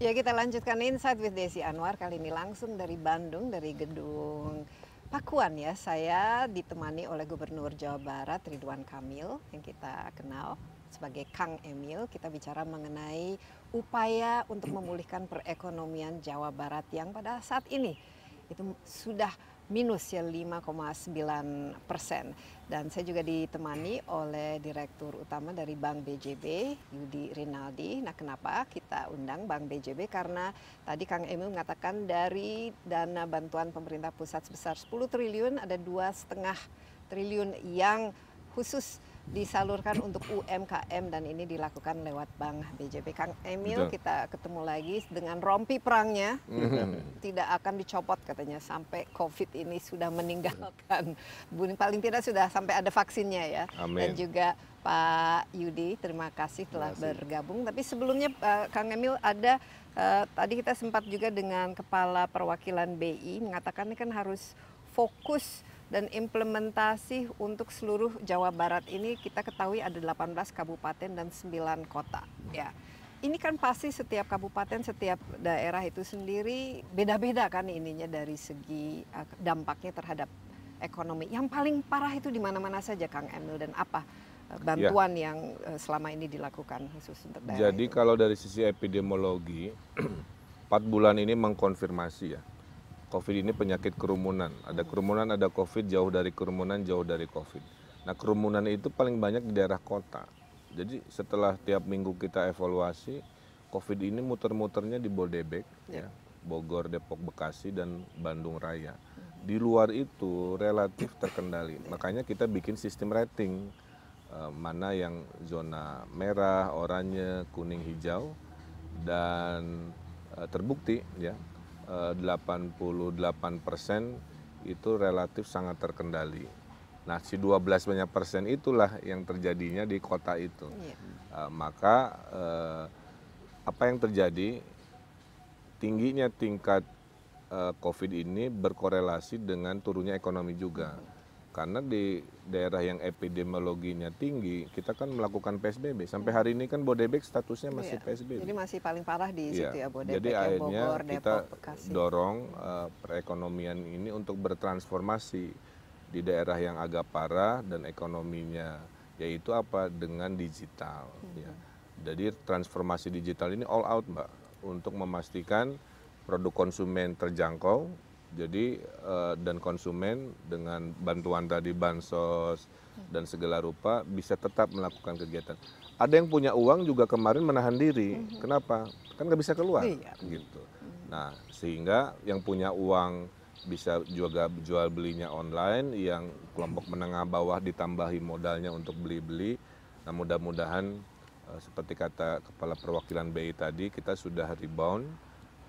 Ya kita lanjutkan Insight with Desi Anwar kali ini langsung dari Bandung dari gedung Pakuan ya. Saya ditemani oleh Gubernur Jawa Barat Ridwan Kamil yang kita kenal sebagai Kang Emil. Kita bicara mengenai upaya untuk memulihkan perekonomian Jawa Barat yang pada saat ini itu sudah minus ya 5,9 persen. Dan saya juga ditemani oleh Direktur Utama dari Bank BJB, Yudi Rinaldi. Nah kenapa kita undang Bank BJB? Karena tadi Kang Emil mengatakan dari dana bantuan pemerintah pusat sebesar 10 triliun, ada dua setengah triliun yang khusus disalurkan untuk UMKM dan ini dilakukan lewat Bank BJB. Kang Emil Betul. kita ketemu lagi dengan rompi perangnya mm-hmm. tidak akan dicopot katanya sampai COVID ini sudah meninggalkan. Paling tidak sudah sampai ada vaksinnya ya. Amin. Dan juga Pak Yudi terima kasih telah terima kasih. bergabung. Tapi sebelumnya uh, Kang Emil ada uh, tadi kita sempat juga dengan kepala perwakilan BI mengatakan ini kan harus fokus dan implementasi untuk seluruh Jawa Barat ini kita ketahui ada 18 kabupaten dan 9 kota. Ya. Ini kan pasti setiap kabupaten, setiap daerah itu sendiri beda-beda kan ininya dari segi eh, dampaknya terhadap ekonomi. Yang paling parah itu di mana-mana saja Kang Emil dan apa eh, ya. bantuan ya. yang eh, selama ini dilakukan khusus untuk daerah. Jadi itu? kalau dari sisi epidemiologi 4 bulan ini mengkonfirmasi ya COVID ini penyakit kerumunan. Ada kerumunan, ada COVID, jauh dari kerumunan, jauh dari COVID. Nah, kerumunan itu paling banyak di daerah kota. Jadi setelah tiap minggu kita evaluasi, COVID ini muter-muternya di Bodebek, ya, ya Bogor, Depok, Bekasi, dan Bandung Raya. Di luar itu relatif terkendali. Makanya kita bikin sistem rating eh, mana yang zona merah, oranye, kuning, hijau, dan eh, terbukti ya 88 eh, persen itu relatif sangat terkendali. Nah, si 12 banyak persen itulah yang terjadinya di kota itu. Yeah. Iya. Uh, maka uh, apa yang terjadi tingginya tingkat uh, COVID ini berkorelasi dengan turunnya ekonomi juga karena di daerah yang epidemiologinya tinggi kita kan melakukan PSBB sampai hari ini kan Bodebek statusnya iya, masih iya. PSBB jadi masih paling parah di iya. situ ya Bodebek jadi ya, akhirnya Bogor, Depok, kita Bekasi. dorong uh, perekonomian ini untuk bertransformasi di daerah yang agak parah dan ekonominya yaitu apa dengan digital hmm. ya jadi transformasi digital ini all out mbak untuk memastikan produk konsumen terjangkau jadi eh, dan konsumen dengan bantuan tadi bansos dan segala rupa bisa tetap melakukan kegiatan ada yang punya uang juga kemarin menahan diri mm-hmm. kenapa kan nggak bisa keluar iya. gitu nah sehingga yang punya uang bisa juga jual belinya online yang kelompok menengah bawah ditambahi modalnya untuk beli-beli nah mudah-mudahan eh, seperti kata kepala perwakilan BI tadi kita sudah rebound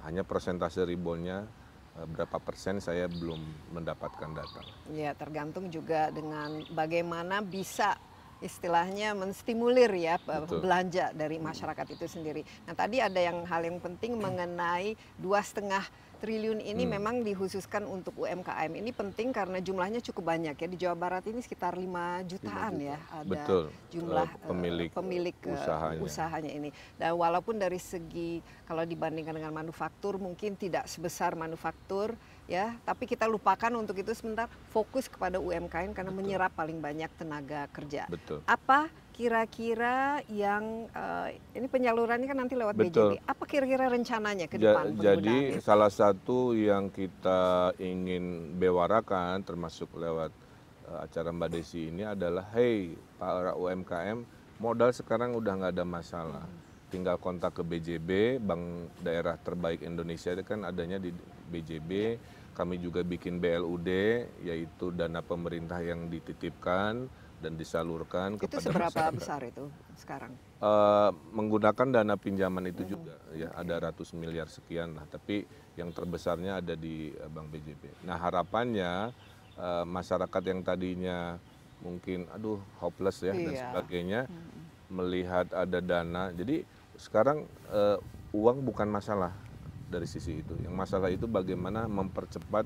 hanya persentase reboundnya Eh, berapa persen saya belum mendapatkan data. Ya, tergantung juga dengan bagaimana bisa istilahnya menstimulir ya belanja dari masyarakat itu sendiri. Nah tadi ada yang hal yang penting mengenai dua setengah triliun ini hmm. memang dihususkan untuk UMKM. Ini penting karena jumlahnya cukup banyak ya. Di Jawa Barat ini sekitar 5 jutaan 5 juta. ya ada Betul. jumlah eh, pemilik, eh, pemilik eh, usahanya. usahanya ini. Dan walaupun dari segi kalau dibandingkan dengan manufaktur mungkin tidak sebesar manufaktur ya tapi kita lupakan untuk itu sebentar fokus kepada UMKM karena Betul. menyerap paling banyak tenaga kerja. Betul. Apa kira-kira yang uh, ini penyalurannya kan nanti lewat BJB. Apa kira-kira rencananya ke ja, Jadi ini? salah satu yang kita ingin bewarakan termasuk lewat uh, acara Mbak Desi ini adalah hey para UMKM modal sekarang udah nggak ada masalah. Hmm. Tinggal kontak ke BJB, Bank Daerah Terbaik Indonesia itu kan adanya di BJB. Yeah. Kami juga bikin BLUD, yaitu dana pemerintah yang dititipkan dan disalurkan itu kepada seberapa masyarakat. besar itu sekarang? Uh, menggunakan dana pinjaman itu mm-hmm. juga ya okay. ada ratus miliar sekian lah tapi yang terbesarnya ada di eh, Bank BJB. Nah harapannya uh, masyarakat yang tadinya mungkin aduh hopeless ya iya. dan sebagainya mm-hmm. melihat ada dana jadi sekarang uh, uang bukan masalah dari sisi itu. Yang masalah itu bagaimana mempercepat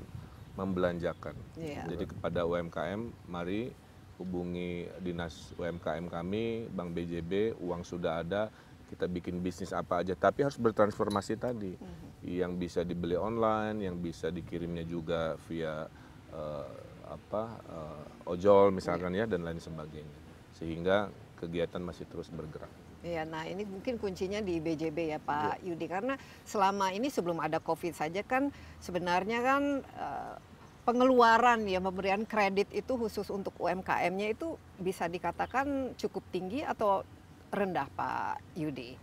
membelanjakan. Yeah. Jadi kepada UMKM, mari hubungi dinas UMKM kami, Bank BJB, uang sudah ada, kita bikin bisnis apa aja. Tapi harus bertransformasi tadi, mm -hmm. yang bisa dibeli online, yang bisa dikirimnya juga via uh, apa uh, ojol misalkan yeah. ya dan lain sebagainya. Sehingga kegiatan masih terus bergerak iya nah ini mungkin kuncinya di bjb ya pak iya. yudi karena selama ini sebelum ada covid saja kan sebenarnya kan eh, pengeluaran ya pemberian kredit itu khusus untuk umkm nya itu bisa dikatakan cukup tinggi atau rendah Pak Yudi?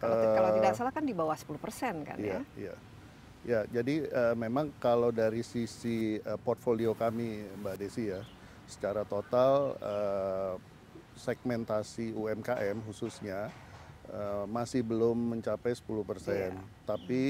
Kalau, uh, tidak eh, salah kan di bawah 10 persen kan iya, ya? Iya. Ya, jadi uh, memang kalau dari sisi uh, portfolio kami Mbak Desi ya, secara total uh, segmentasi UMKM khususnya uh, masih belum mencapai 10 persen. Yeah. Tapi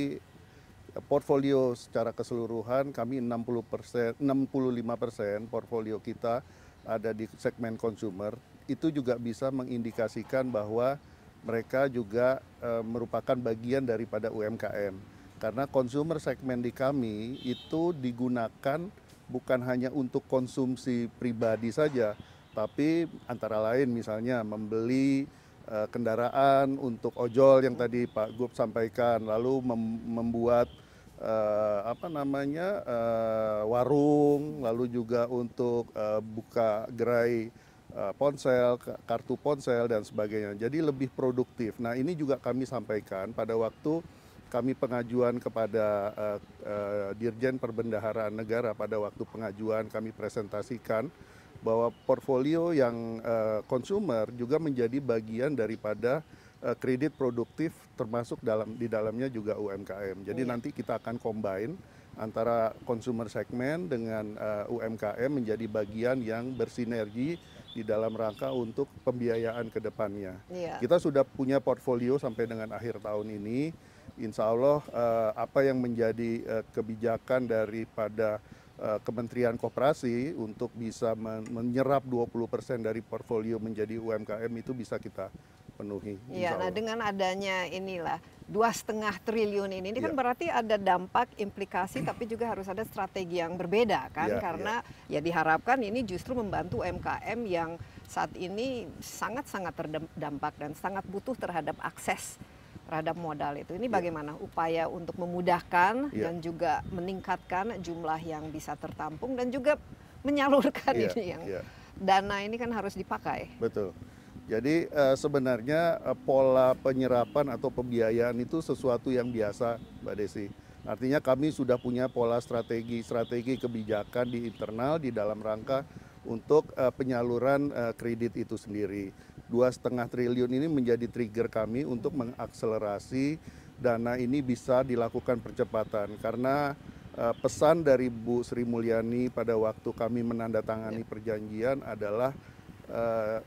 eh, portfolio secara keseluruhan kami 60 persen, 65 persen portfolio kita ada di segmen consumer. Itu juga bisa mengindikasikan bahwa mereka juga e, merupakan bagian daripada UMKM. Karena consumer segmen di kami itu digunakan bukan hanya untuk konsumsi pribadi saja, tapi antara lain misalnya membeli uh, kendaraan untuk ojol yang tadi Pak Gub sampaikan, lalu mem membuat uh, apa namanya uh, warung, lalu juga untuk uh, buka gerai ponsel, kartu ponsel dan sebagainya. Jadi lebih produktif. Nah ini juga kami sampaikan pada waktu kami pengajuan kepada uh, uh, Dirjen Perbendaharaan Negara pada waktu pengajuan kami presentasikan bahwa portfolio yang eh, consumer juga menjadi bagian daripada eh, kredit produktif termasuk dalam di dalamnya juga UMKM. Jadi yeah. nanti kita akan combine antara consumer segmen dengan uh, eh, UMKM menjadi bagian yang bersinergi di dalam rangka untuk pembiayaan ke depannya. Yeah. Kita sudah punya portfolio sampai dengan akhir tahun ini. Insya Allah uh, apa yang menjadi uh, kebijakan daripada Eh, Kementerian Koperasi untuk bisa menyerap 20% dari portfolio menjadi UMKM itu bisa kita penuhi. Iya, nah dengan adanya inilah dua setengah triliun ini, ini ya. kan iya. berarti ada dampak implikasi, tapi juga harus ada strategi yang berbeda kan, ya, karena ya. ya diharapkan ini justru membantu UMKM yang saat ini sangat-sangat terdampak dan sangat butuh terhadap akses terhadap modal itu. Ini iya. bagaimana upaya untuk memudahkan iya. dan juga meningkatkan jumlah yang bisa tertampung dan juga menyalurkan iya, ini yang dana ini kan harus dipakai. Betul. Jadi eh, sebenarnya eh, pola penyerapan atau pembiayaan itu sesuatu yang biasa, Mbak Desi. Artinya kami sudah punya pola strategi-strategi kebijakan di internal di dalam rangka untuk eh, penyaluran kredit itu sendiri dua setengah triliun ini menjadi trigger kami untuk mengakselerasi dana ini bisa dilakukan percepatan karena uh, pesan dari Bu Sri Mulyani pada waktu kami menandatangani ya. perjanjian adalah uh,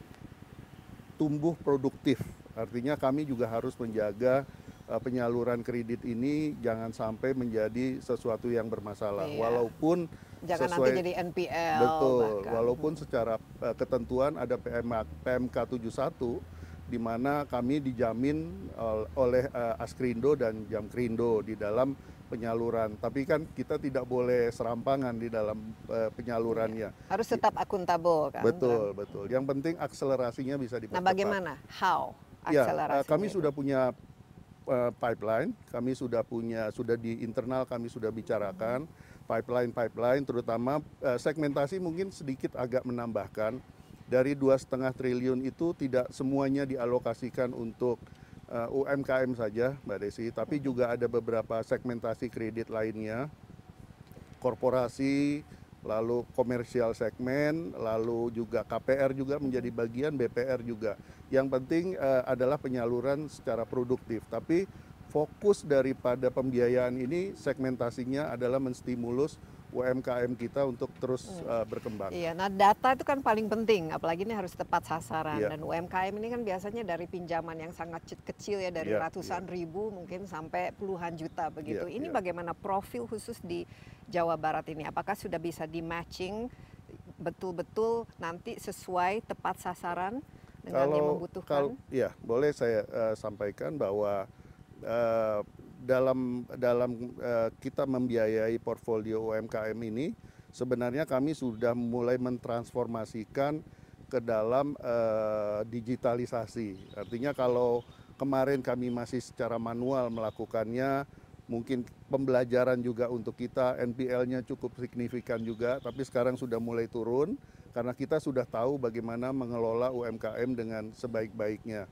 tumbuh produktif. Artinya kami juga harus menjaga uh, penyaluran kredit ini jangan sampai menjadi sesuatu yang bermasalah. ya. Walaupun jangan nanti jadi npl betul bahkan. walaupun hmm. secara eh, ketentuan ada pmk 71 di mana kami dijamin eh, oleh eh, Askrindo dan Jamkrindo di dalam penyaluran. Tapi kan kita tidak boleh serampangan di dalam penyalurannya. Iya, harus tetap akuntabel kan. Betul, kan? betul. Yang penting akselerasinya bisa dipercepat. Nah, bagaimana? How? Akselerasi. Ya, kami itu? sudah punya pipeline, kami sudah punya sudah di internal kami sudah bicarakan. Hmm pipeline-pipeline terutama eh, segmentasi mungkin sedikit agak menambahkan dari dua setengah triliun itu tidak semuanya dialokasikan untuk eh, UMKM saja Mbak Desi tapi juga ada beberapa segmentasi kredit lainnya korporasi lalu komersial segmen lalu juga KPR juga menjadi bagian BPR juga yang penting uh, adalah penyaluran secara produktif tapi fokus daripada pembiayaan ini segmentasinya adalah menstimulus UMKM kita untuk terus hmm. uh, berkembang. Iya, nah data itu kan paling penting, apalagi ini harus tepat sasaran Iya. dan UMKM ini kan biasanya dari pinjaman yang sangat kecil ya dari iya, ratusan iya. ribu mungkin sampai puluhan juta begitu. Iya, Ini iya. bagaimana profil khusus di Jawa Barat ini? Apakah sudah bisa di matching betul-betul nanti sesuai tepat sasaran dengan kalau, yang membutuhkan? Kalau, ya, boleh saya uh, sampaikan bahwa Eh, dalam dalam uh, kita membiayai portfolio UMKM ini sebenarnya kami sudah mulai mentransformasikan ke dalam uh, digitalisasi. Artinya kalau kemarin kami masih secara manual melakukannya, mungkin pembelajaran juga untuk kita NPL-nya cukup signifikan juga, tapi sekarang sudah mulai turun karena kita sudah tahu bagaimana mengelola UMKM dengan sebaik-baiknya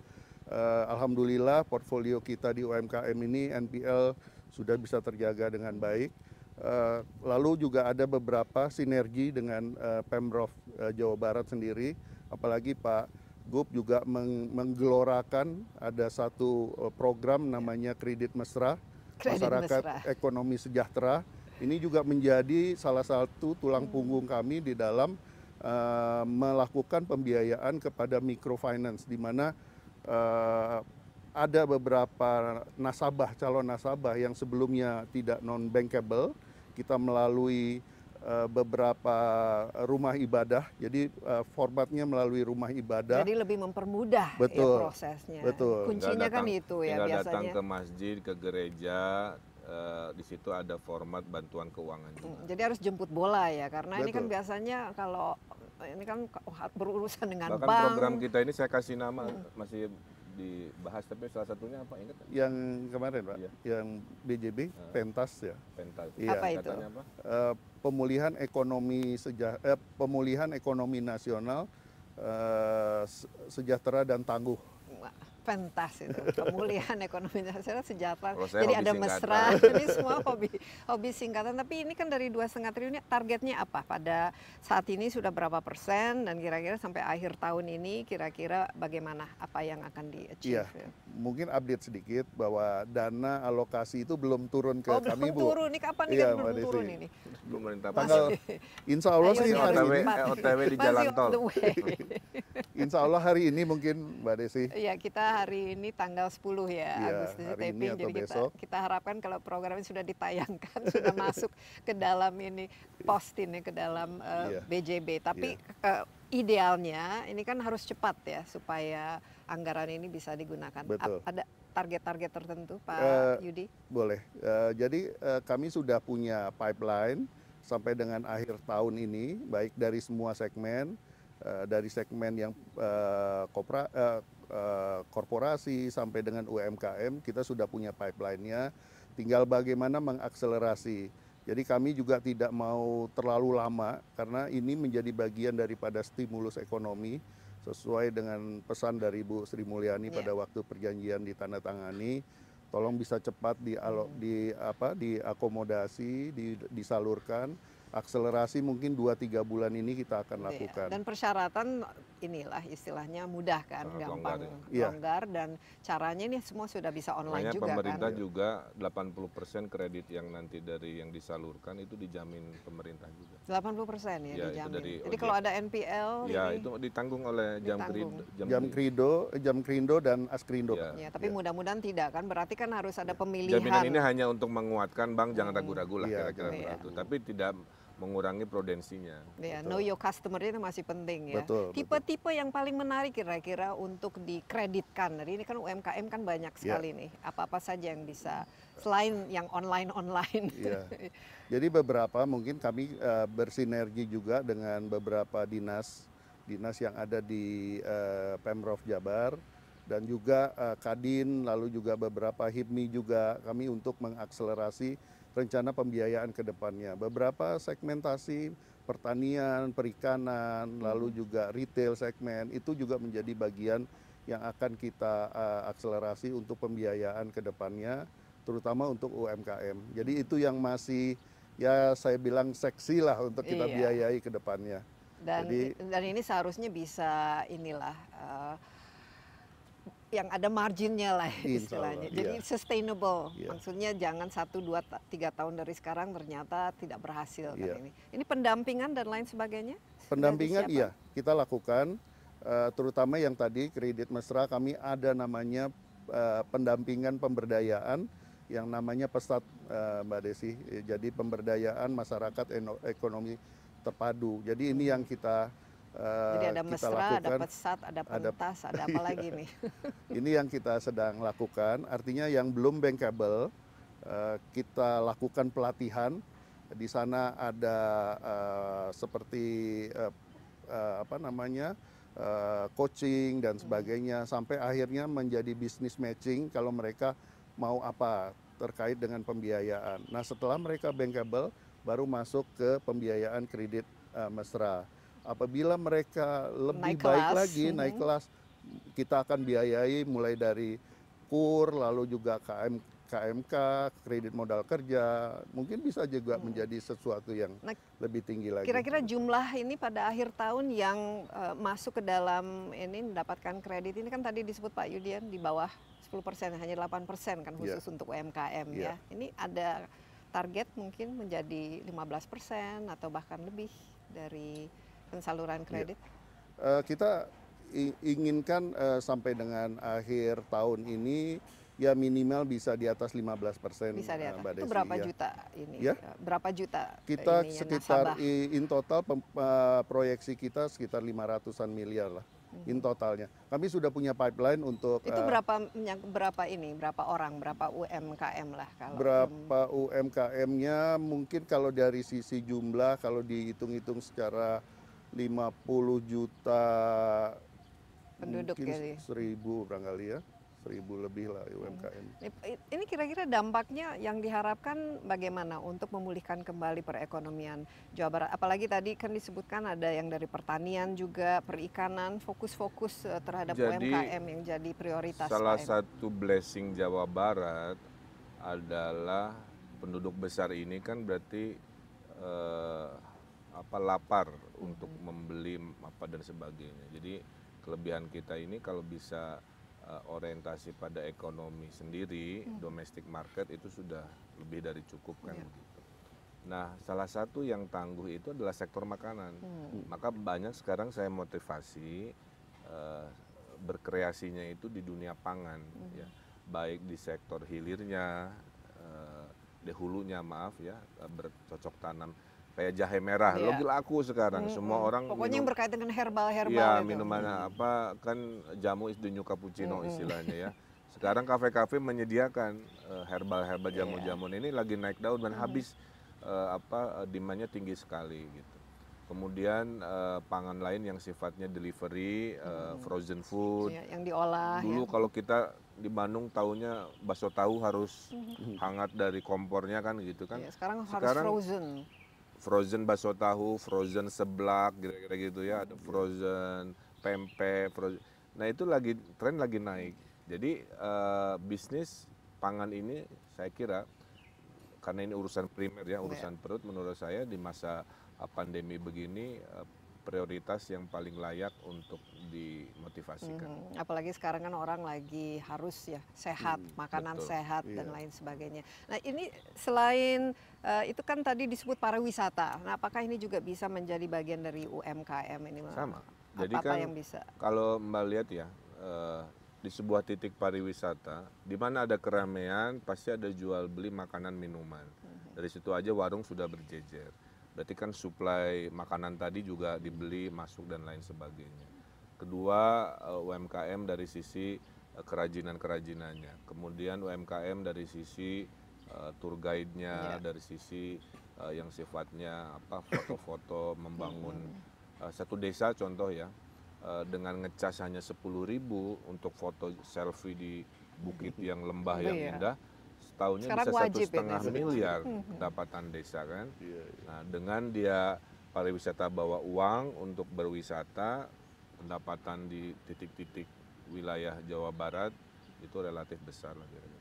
uh, alhamdulillah portfolio kita di UMKM ini NPL sudah bisa terjaga dengan baik. Eh, lalu juga ada beberapa sinergi dengan eh, Pemprov Jawa Barat sendiri, apalagi Pak Gub juga menggelorakan ada satu program ya. namanya kredit mesra kredit masyarakat mesra. ekonomi sejahtera. Ini juga menjadi salah satu tulang hmm. punggung kami di dalam melakukan pembiayaan kepada microfinance di mana uh, ada beberapa nasabah calon nasabah yang sebelumnya tidak non bankable kita melalui eh, beberapa rumah ibadah jadi eh, formatnya melalui rumah ibadah jadi lebih mempermudah ya betul, ya prosesnya betul kuncinya kan datang, kan itu ya biasanya datang ke masjid ke gereja Eh, di situ ada format bantuan keuangan juga. Hmm, jadi harus jemput bola ya, karena Betul. ini kan biasanya kalau eh, ini kan berurusan dengan Bahkan bank. program kita ini saya kasih nama hmm. masih dibahas tapi salah satunya apa ingat? Yang kemarin pak, iya. yang BJB uh, ah. Pentas ya. Pentas. Iya. Apa itu? apa? Uh, pemulihan ekonomi seja eh, pemulihan ekonomi nasional uh, sejahtera dan tangguh pentas itu pemulihan ekonomi nasional sejahtera jadi ada mesra ini semua hobi hobi singkatan tapi ini kan dari dua setengah triliun targetnya apa pada saat ini sudah berapa persen dan kira-kira sampai akhir tahun ini kira-kira bagaimana apa yang akan di achieve ya, mungkin update sedikit bahwa dana alokasi itu belum turun ke oh, kami belum bu turun ini kapan nih iya, kan belum turun ini belum tanggal Insya Allah sih hari ini OTW eh, di jalan tol Insya Allah hari ini mungkin Mbak Desi. Iya, kita hari ini tanggal 10 ya, ya Agustus hari TP. Ini Jadi kita, kita harapkan kalau program ini sudah ditayangkan, sudah masuk ke dalam ini, post ini ke dalam uh, eh, ya. BJB. Tapi ya. uh, idealnya ini kan harus cepat ya, supaya anggaran ini bisa digunakan. Betul. ada target-target tertentu Pak uh, Yudi? Boleh. Uh, jadi uh, kami sudah punya pipeline sampai dengan akhir tahun ini, baik dari semua segmen, Eh, dari segmen yang eh, eh, korporasi sampai dengan UMKM kita sudah punya pipeline-nya tinggal bagaimana mengakselerasi. Jadi kami juga tidak mau terlalu lama karena ini menjadi bagian daripada stimulus ekonomi sesuai dengan pesan dari Bu Sri Mulyani yeah. pada waktu perjanjian ditandatangani tolong bisa cepat di, di apa diakomodasi di, disalurkan akselerasi mungkin 2-3 bulan ini kita akan iya, lakukan. Dan persyaratan inilah istilahnya mudah kan, Sangat gampang longgar, ya. Iya. longgar dan caranya ini semua sudah bisa online Makanya juga pemerintah kan. juga 80% kredit yang nanti dari yang disalurkan itu dijamin pemerintah juga. 80% ya, ya dijamin. dari Jadi kalau ada NPL Ya, ini itu ditanggung oleh Jam Krindo, Jam, jam Krindo, Jam Krindo dan Askrindo. Ya, ya tapi ya. mudah-mudahan tidak kan, berarti kan harus ada ya. pemilihan. Jaminan ini hanya untuk menguatkan bank jangan hmm. ragu-ragu lah iya, kira-kira ya. ya. Tapi tidak mengurangi prudensinya. Ya, know your customer itu masih penting ya. Tipe-tipe yang paling menarik kira-kira untuk dikreditkan. Jadi ini kan UMKM kan banyak iya. sekali yeah. nih. Apa-apa saja yang bisa selain yang online-online. Yeah. Jadi beberapa mungkin kami uh, bersinergi juga dengan beberapa dinas dinas yang ada di uh, Pemprov Jabar dan juga uh, Kadin lalu juga beberapa HIPMI juga kami untuk mengakselerasi rencana pembiayaan ke depannya. Beberapa segmentasi pertanian, perikanan, hmm. lalu juga retail segmen itu juga menjadi bagian yang akan kita uh, akselerasi untuk pembiayaan ke depannya terutama untuk UMKM. Jadi hmm. itu yang masih ya saya bilang seksi lah untuk kita iya. biayai ke depannya. Dan Jadi, dan ini seharusnya bisa inilah uh, yang ada marginnya lah istilahnya jadi iya. sustainable iya. maksudnya jangan satu dua tiga tahun dari sekarang ternyata tidak berhasil kan iya. ini ini pendampingan dan lain sebagainya pendampingan iya kita lakukan eh, terutama yang tadi kredit mesra kami ada namanya eh, pendampingan pemberdayaan yang namanya pesat eh, Mbak Desi. Jadi pemberdayaan masyarakat ekonomi terpadu. Jadi ini yang kita Eh, Jadi ada mesra, lakukan. ada pesat, ada pentas, ada, ada apa iya. lagi nih? Ini yang kita sedang lakukan, artinya yang belum bankable, uh, kita lakukan pelatihan. Di sana ada uh, seperti uh, uh, apa namanya uh, coaching dan sebagainya, hmm. sampai akhirnya menjadi bisnis matching kalau mereka mau apa terkait dengan pembiayaan. Nah setelah mereka bankable, baru masuk ke pembiayaan kredit uh, mesra apabila mereka lebih naik baik kelas. lagi hmm. naik kelas kita akan biayai mulai dari kur lalu juga KM KMK kredit modal kerja mungkin bisa juga hmm. menjadi sesuatu yang nah, lebih tinggi lagi. Kira-kira jumlah ini pada akhir tahun yang uh, masuk ke dalam ini mendapatkan kredit ini kan tadi disebut Pak Yudian di bawah 10% hanya 8% kan iya. khusus yeah. untuk UMKM yeah. ya. Iya. Ini ada target mungkin menjadi 15% atau bahkan lebih dari saluran iya. kredit? Uh, kita inginkan uh, sampai dengan akhir tahun ini ya minimal bisa di atas 15 persen. Bisa di eh, atas. Mbak Itu berapa ya. juta ini? Ya? Berapa juta? Kita ini sekitar nasabah? in total pem, uh, proyeksi kita sekitar 500-an miliar lah. Hmm. In totalnya, kami sudah punya pipeline untuk itu uh, berapa berapa ini berapa orang berapa UMKM lah kalau berapa um, UMKM-nya mungkin kalau dari sisi jumlah kalau dihitung-hitung secara 50 juta penduduk mungkin ya, seribu barangkali ya seribu lebih lah UMKM. Ini kira-kira dampaknya yang diharapkan bagaimana untuk memulihkan kembali perekonomian Jawa Barat? Apalagi tadi kan disebutkan ada yang dari pertanian juga, perikanan, fokus-fokus eh, terhadap jadi, UMKM yang jadi prioritas. Salah UMKM. satu blessing Jawa Barat adalah penduduk besar ini kan berarti eh, apa lapar hmm. untuk membeli apa dan sebagainya. Jadi kelebihan kita ini kalau bisa uh, orientasi pada ekonomi sendiri, hmm. domestic market itu sudah lebih dari cukup kan yeah. Gitu. Nah, salah satu yang tangguh itu adalah sektor makanan. Hmm. Maka banyak sekarang saya motivasi uh, berkreasinya itu di dunia pangan hmm. ya. Baik di sektor hilirnya uh, eh, di maaf ya bercocok tanam kayak jahe merah yeah. gila aku sekarang mm -hmm. semua orang pokoknya minum, yang berkaitan dengan herbal herbal ya itu. minuman hmm. apa kan jamu is the new cappuccino mm -hmm. istilahnya ya sekarang kafe-kafe menyediakan uh, eh, herbal herbal iya. jamu-jamu yeah. ini lagi naik daun dan mm -hmm. habis uh, apa eh, demandnya tinggi sekali gitu kemudian uh, pangan lain yang sifatnya delivery uh, hmm. frozen food ya, yang diolah dulu ya. kalau kita di Bandung tahunya bakso tahu harus mm-hmm. hangat dari kompornya kan gitu kan ya, sekarang, sekarang harus frozen frozen bakso tahu, frozen seblak, kira-kira gitu ya, ada iya. frozen pempek, frozen. Nah itu lagi tren lagi naik. Jadi uh, bisnis pangan ini saya kira karena ini urusan primer ya iya. urusan perut menurut saya di masa pandemi begini eh, prioritas yang paling layak untuk dimotivasikan. Hmm, apalagi sekarang kan orang lagi harus ya sehat, hmm, makanan betul. sehat yeah. dan iya. lain sebagainya. Nah ini selain uh, itu kan tadi disebut pariwisata. Nah apakah ini juga bisa menjadi bagian dari UMKM ini? Sama. Apa -apa Jadi kan yang bisa? kalau mbak lihat ya uh, di sebuah titik pariwisata, di mana ada keramaian pasti ada jual beli makanan minuman. Mhm. Dari situ aja warung sudah berjejer Berarti kan suplai makanan tadi juga dibeli, masuk dan lain sebagainya. Kedua, eh, UMKM dari sisi eh, kerajinan-kerajinannya. Kemudian UMKM dari sisi uh, tour guide-nya, yeah. dari sisi yang sifatnya apa foto-foto iya. membangun satu desa contoh ya dengan ngecas hanya sepuluh ribu untuk foto selfie di bukit iya. yang lembah yang iya. indah setahunnya Sekarang bisa ya, satu setengah miliar hmm. pendapatan desa kan. Iya, iya. Nah, dengan dia pariwisata bawa uang untuk berwisata, pendapatan di titik-titik wilayah Jawa Barat itu relatif besar lah kira-kira.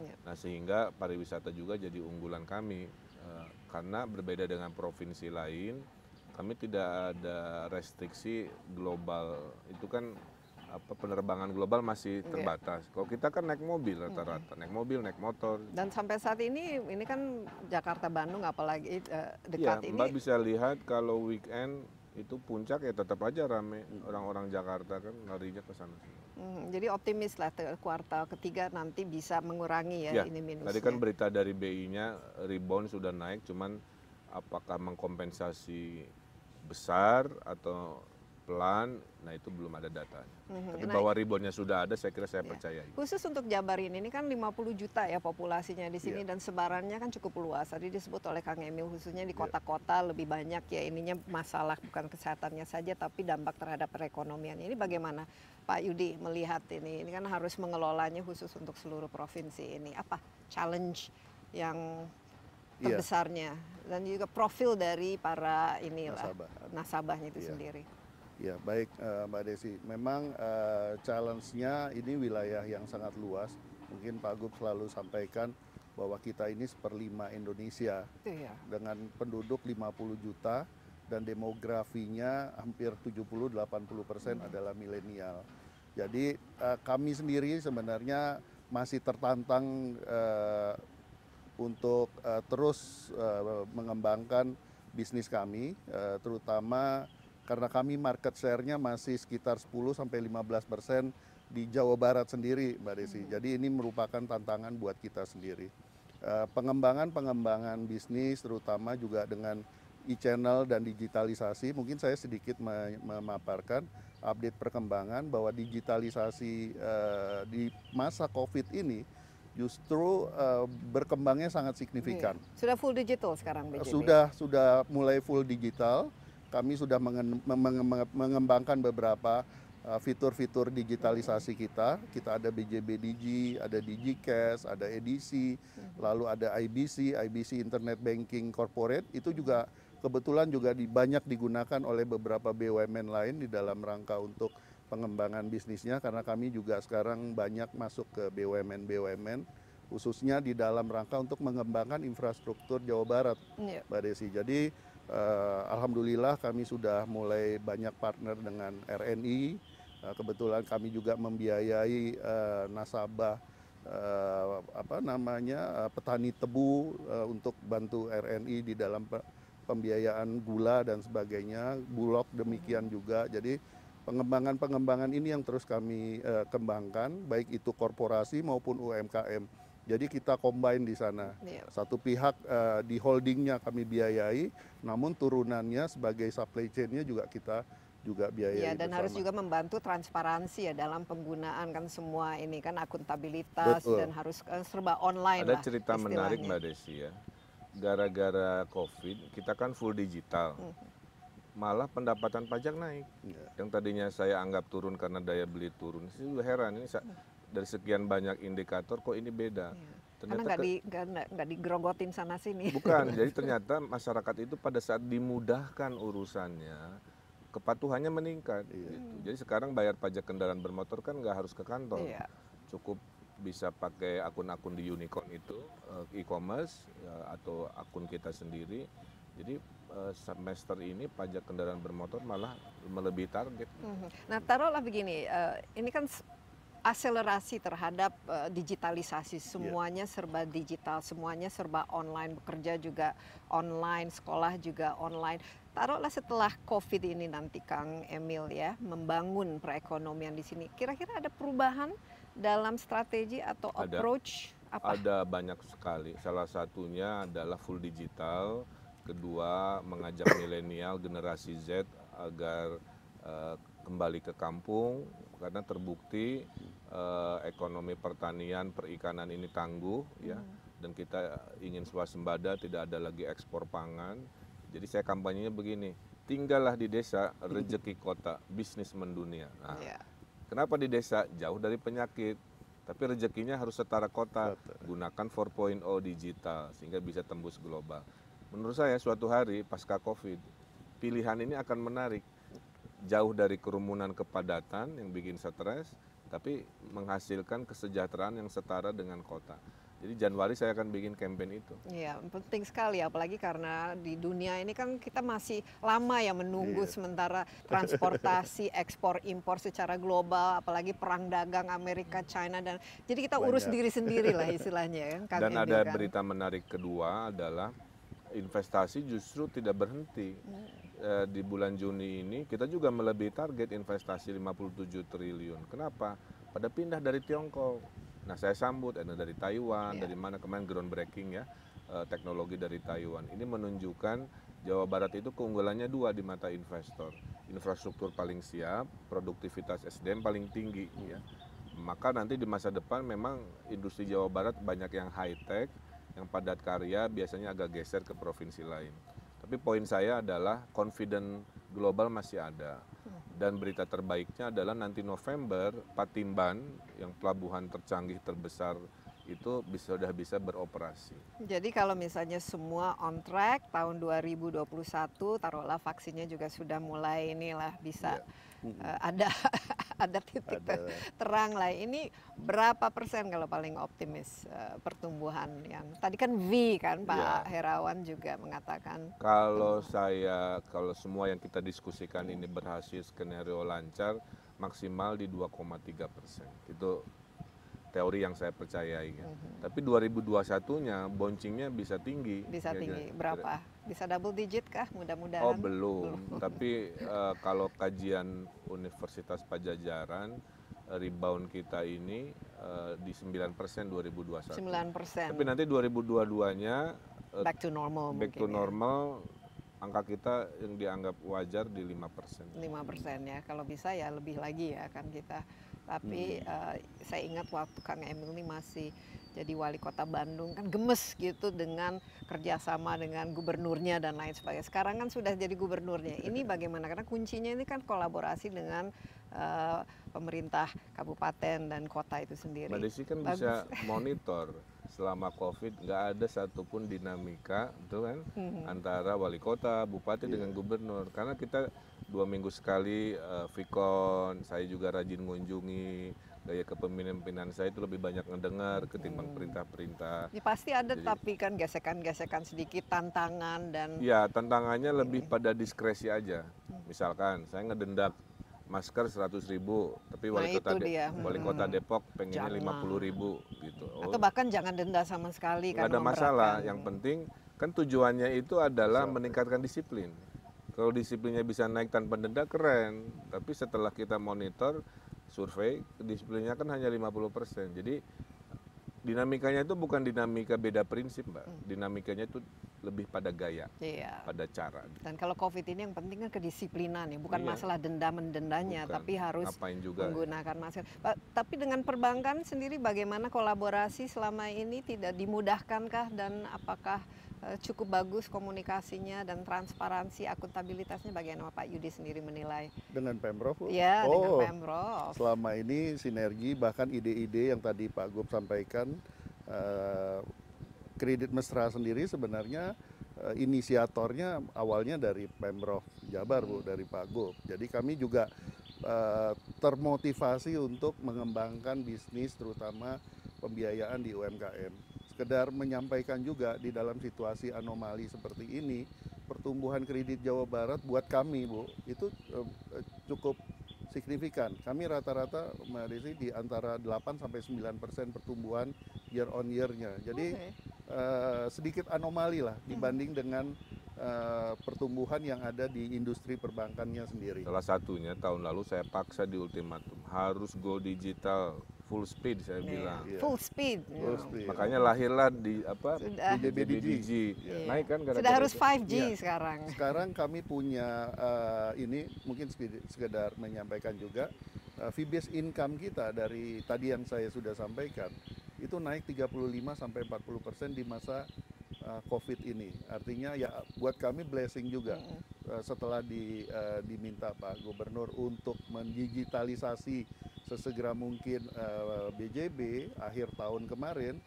Iya. Nah sehingga pariwisata juga jadi unggulan kami eh, karena berbeda dengan provinsi lain, kami tidak ada restriksi global. Itu kan apa penerbangan global masih iya. terbatas. Yeah. Kalau kita kan naik mobil rata-rata, naik mobil, naik motor. Dan sampai saat ini ini kan Jakarta Bandung apalagi uh, dekat yeah, ini. Mbak bisa lihat kalau weekend itu puncak ya tetap aja rame orang-orang Jakarta kan larinya ke sana. Hmm, jadi optimis lah kuartal ketiga nanti bisa mengurangi ya, ya ini minusnya. Tadi kan berita dari BI-nya rebound sudah naik, cuman apakah mengkompensasi besar atau pelan, nah itu belum ada datanya. Mm-hmm. Tapi nah, bahwa reboundnya sudah ada, saya kira saya iya. percaya. Khusus untuk Jabar ini kan 50 juta ya populasinya di sini yeah. dan sebarannya kan cukup luas. Tadi disebut oleh Kang Emil khususnya di iya. kota-kota yeah. lebih banyak ya ininya masalah bukan kesehatannya saja tapi dampak terhadap perekonomian. Ini bagaimana Pak Yudi melihat ini? Ini kan harus mengelolanya khusus untuk seluruh provinsi ini. Apa challenge yang iya. terbesarnya yeah. dan juga profil dari para inilah nasabah. nasabahnya itu yeah. sendiri. Ya baik uh, Mbak Desi, memang uh, challenge-nya ini wilayah yang sangat luas. Mungkin Pak Gub selalu sampaikan bahwa kita ini seperlima Indonesia iya. dengan penduduk 50 juta dan demografinya hampir 70-80 persen hmm. adalah milenial. Jadi uh, kami sendiri sebenarnya masih tertantang uh, untuk uh, terus uh, mengembangkan bisnis kami, uh, terutama karena kami market share-nya masih sekitar 10 sampai 15 persen di Jawa Barat sendiri, Mbak Desi. Hmm. Jadi ini merupakan tantangan buat kita sendiri. Eh, pengembangan-pengembangan bisnis, terutama juga dengan e-channel dan digitalisasi, mungkin saya sedikit memaparkan update perkembangan bahwa digitalisasi eh, di masa COVID ini justru uh, berkembangnya sangat iya, signifikan. Sudah full digital sekarang BJB? Sudah, sudah mulai full digital kami sudah mengembangkan beberapa uh, fitur-fitur digitalisasi kita. Kita ada BJB Digi, ada DigiCash, ada EDC, hmm. lalu ada IBC, IBC Internet Banking Corporate. Itu juga kebetulan juga banyak digunakan oleh beberapa BUMN lain di dalam rangka untuk pengembangan bisnisnya karena kami juga sekarang banyak masuk ke BUMN-BUMN khususnya di dalam rangka untuk mengembangkan infrastruktur Jawa Barat, yeah. Mbak Desi. Jadi uh, alhamdulillah kami sudah mulai banyak partner dengan RNI. Uh, eh, kebetulan kami juga membiayai uh, nasabah uh, apa namanya uh, petani tebu uh, untuk bantu RNI di dalam pembiayaan gula dan sebagainya. Bulog demikian juga. Jadi pengembangan-pengembangan ini yang terus kami uh, kembangkan baik itu korporasi maupun UMKM. Jadi kita combine di sana. Yeah. Satu pihak uh, di holdingnya kami biayai, namun turunannya sebagai supply chainnya juga kita juga biaya. Iya, dan bersama. harus juga membantu transparansi ya dalam penggunaan kan semua ini kan akuntabilitas Betul. dan harus eh, serba online. Ada lah, cerita istilahnya. menarik Mbak Desi ya. Gara-gara Covid kita kan full digital. Hmm. Malah pendapatan pajak naik. Iya. Yang tadinya saya anggap turun karena daya beli turun. Saya heran ini dari sekian banyak indikator kok ini beda. Iya. Ternyata Karena nggak di, gak, gak digerogotin sana sini. Bukan, jadi ternyata masyarakat itu pada saat dimudahkan urusannya, kepatuhannya meningkat. Iya. Gitu. Jadi sekarang bayar pajak kendaraan bermotor kan nggak harus ke kantor, iya. cukup bisa pakai akun-akun di unicorn itu eh, e-commerce ya, atau akun kita sendiri. Jadi eh, semester ini pajak kendaraan bermotor malah melebihi target. Mhm. Nah taruhlah begini, eh, ini kan akselerasi terhadap eh, digitalisasi iya. semuanya serba digital semuanya serba online bekerja juga online sekolah juga online taruhlah setelah covid ini nanti kang emil ya membangun perekonomian di sini kira-kira ada perubahan dalam strategi atau ada, approach apa ada banyak sekali salah satunya adalah full digital kedua mengajak milenial generasi Z agar uh, kembali ke kampung karena terbukti eh, ekonomi pertanian perikanan ini tangguh ya hmm. dan kita ingin swasembada tidak ada lagi ekspor pangan jadi saya kampanyenya begini tinggallah di desa rejeki kota bisnis mendunia nah, yeah. kenapa di desa jauh dari penyakit tapi rezekinya harus setara kota Betul. gunakan 4.0 digital sehingga bisa tembus global menurut saya suatu hari pasca covid pilihan ini akan menarik jauh dari kerumunan kepadatan yang bikin stres, tapi menghasilkan kesejahteraan yang setara dengan kota. Jadi Januari saya akan bikin campaign itu. Iya, penting sekali apalagi karena di dunia ini kan kita masih lama ya menunggu iya. sementara transportasi ekspor impor secara global apalagi perang dagang Amerika China dan jadi kita Banyak. urus diri sendiri lah istilahnya kan. Dan ada kan? berita menarik kedua adalah investasi justru tidak berhenti. E, di bulan Juni ini kita juga melebihi target investasi 57 triliun. Kenapa? Pada pindah dari Tiongkok. Nah, saya sambut ada dari Taiwan, yeah. dari mana kemarin groundbreaking ya, e, teknologi dari Taiwan. Ini menunjukkan Jawa Barat itu keunggulannya dua di mata investor. Infrastruktur paling siap, produktivitas SDM paling tinggi ya. Maka nanti di masa depan memang industri Jawa Barat banyak yang high tech, yang padat karya biasanya agak geser ke provinsi lain. Tapi poin saya adalah confident global masih ada. Dan berita terbaiknya adalah nanti November Patimban yang pelabuhan tercanggih terbesar itu bisa sudah bisa beroperasi. Jadi kalau misalnya semua on track tahun 2021 taruhlah vaksinnya juga sudah mulai inilah bisa yeah. Iya. uh, ada ada titik terang lah ini berapa persen kalau paling optimis eh, pertumbuhan yang tadi kan V kan Pak iya. Herawan juga mengatakan kalau saya kalau semua yang kita diskusikan ini berhasil skenario lancar maksimal di 2,3 persen itu teori yang saya percayai. Ya. Mm-hmm. Tapi 2021-nya boncingnya bisa tinggi. Bisa ya, tinggi. Ya. Berapa? Bisa double digit kah mudah-mudahan? Oh, belum. belum. Tapi uh, kalau kajian Universitas Pajajaran eh, rebound kita ini uh, di 9% persen 2021. 9%. persen. Tapi nanti 2022-nya uh, back to normal back to ya. normal angka kita yang dianggap wajar di 5%. 5% ya, kalau bisa ya lebih lagi ya kan kita tapi hmm. eh, saya ingat waktu kang emil ini masih jadi wali kota bandung kan gemes gitu dengan kerjasama dengan gubernurnya dan lain sebagainya sekarang kan sudah jadi gubernurnya ini bagaimana karena kuncinya ini kan kolaborasi dengan eh, pemerintah kabupaten dan kota itu sendiri. Mbak Desi kan bisa monitor selama COVID nggak ada satupun dinamika itu kan hmm. antara wali kota, bupati iya. dengan gubernur karena kita dua minggu sekali uh, Vicon, saya juga rajin mengunjungi gaya kepemimpinan saya itu lebih banyak mendengar ketimbang hmm. perintah-perintah. Ya, pasti ada Jadi, tapi kan gesekan-gesekan sedikit tantangan dan. Ya tantangannya ini. lebih pada diskresi aja. Hmm. Misalkan saya ngedendak masker seratus ribu, tapi wali nah, kota dia. Hmm. wali kota hmm. Depok pengennya lima puluh ribu gitu. Oh. Atau bahkan jangan denda sama sekali. kan ada masalah. Yang penting kan tujuannya itu adalah so. meningkatkan disiplin. Kalau disiplinnya bisa naik tanpa denda keren, tapi setelah kita monitor survei disiplinnya kan hanya 50%. Jadi dinamikanya itu bukan dinamika beda prinsip, Mbak. Hmm. Dinamikanya itu lebih pada gaya, iya. pada cara. Dan kalau COVID ini yang penting kan kedisiplinan ya, bukan iya. masalah denda mendendanya, bukan. tapi harus juga, ya. menggunakan ya. masker. Tapi dengan perbankan sendiri bagaimana kolaborasi selama ini tidak dimudahkankah dan apakah Eh, cukup bagus komunikasinya dan transparansi akuntabilitasnya bagaimana Pak Yudi sendiri menilai? Dengan Pemprov? Ya, oh, dengan Pemprov. Selama ini sinergi bahkan ide-ide yang tadi Pak Gub sampaikan eh, kredit mesra sendiri sebenarnya eh, inisiatornya awalnya dari Pemprov Jabar Bu, dari Pak Gub. Jadi kami juga termotivasi untuk mengembangkan bisnis terutama pembiayaan di UMKM sekedar menyampaikan juga di dalam situasi anomali seperti ini pertumbuhan kredit Jawa Barat buat kami Bu itu eh, cukup signifikan. Kami rata-rata Mbak di antara 8 sampai 9 persen pertumbuhan year on year-nya. Jadi okay. uh, eh, sedikit anomali lah hmm. dibanding hmm. dengan uh, pertumbuhan yang ada di industri perbankannya sendiri. Salah satunya tahun lalu saya paksa di ultimatum harus go digital full speed saya yeah. bilang. Yeah. Full speed. Yeah. Full iya. speed. Makanya lahirlah di apa? Sudah. Di DBDG. Yeah. Iya. Naik kan gara -gara Sudah harus 5G ya. sekarang. Sekarang kami punya uh, ini mungkin sekedar menyampaikan juga uh, fee income kita dari tadi yang saya sudah sampaikan itu naik 35 sampai 40 persen di masa uh, COVID ini. Artinya ya buat kami blessing juga mm. uh, setelah di, uh, diminta Pak Gubernur untuk mendigitalisasi sesegera mungkin BJB eh, akhir tahun kemarin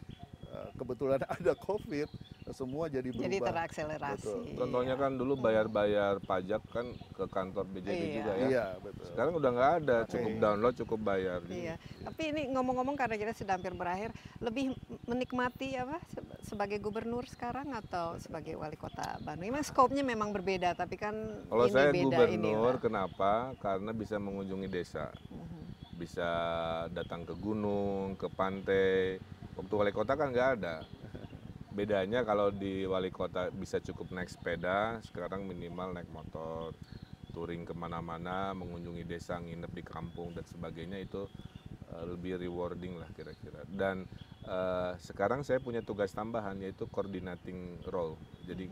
eh, kebetulan ada COVID semua jadi berubah. Jadi terakselerasi. Contohnya kan dulu bayar-bayar pajak kan ke kantor BJB iya. juga ya. Iya, sekarang udah nggak ada, cukup download, cukup bayar. Iya. Tapi ini ngomong-ngomong karena kita sudah hampir berakhir, lebih menikmati apa sebagai gubernur sekarang atau sebagai wali kota Bandung? Memang skopnya memang berbeda, tapi kan Kalau ini saya gubernur, kenapa? Karena bisa mengunjungi desa. Mhm bisa datang ke gunung, ke pantai. Waktu wali kota kan nggak ada. Bedanya kalau di wali kota bisa cukup naik sepeda, sekarang minimal naik motor, touring kemana-mana, mengunjungi desa, nginep di kampung dan sebagainya itu eh, lebih rewarding lah kira-kira. Dan uh, sekarang saya punya tugas tambahan yaitu coordinating role. Jadi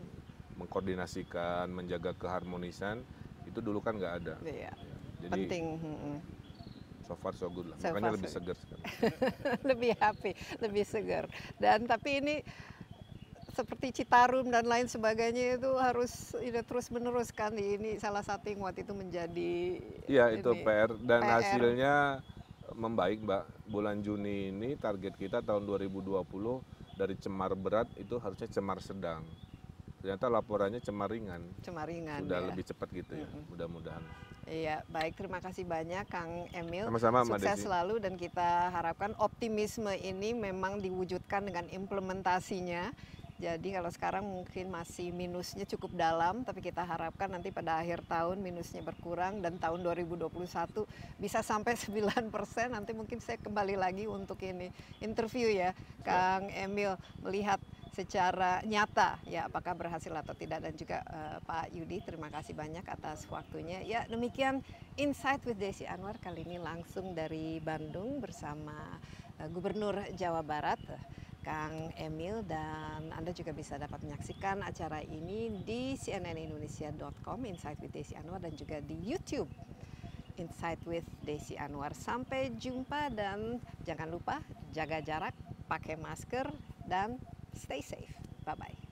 mengkoordinasikan, menjaga keharmonisan itu dulu kan nggak ada. Iya. iya. Jadi, Penting so far so good lah so makanya lebih so segar sekarang lebih happy lebih segar dan tapi ini seperti Citarum dan lain sebagainya itu harus ya, terus meneruskan ini salah satu yang waktu itu menjadi ya itu PR dan PR. hasilnya membaik mbak bulan Juni ini target kita tahun 2020 dari cemar berat itu harusnya cemar sedang ternyata laporannya cemaringan. ringan. Sudah ya. lebih cepat gitu ya, mm-hmm. mudah-mudahan. Iya, baik. Terima kasih banyak Kang Emil. Sama-sama, Sukses Desi. selalu dan kita harapkan optimisme ini memang diwujudkan dengan implementasinya. Jadi kalau sekarang mungkin masih minusnya cukup dalam, tapi kita harapkan nanti pada akhir tahun minusnya berkurang dan tahun 2021 bisa sampai 9 persen. Nanti mungkin saya kembali lagi untuk ini interview ya, Kang Emil melihat secara nyata ya apakah berhasil atau tidak dan juga eh, Pak Yudi terima kasih banyak atas waktunya ya demikian Insight with Desi Anwar kali ini langsung dari Bandung bersama eh, Gubernur Jawa Barat Kang Emil dan Anda juga bisa dapat menyaksikan acara ini di cnnindonesia.com Insight with Desi Anwar dan juga di YouTube Insight with Desi Anwar. Sampai jumpa dan jangan lupa jaga jarak, pakai masker dan Stay safe. Bye bye.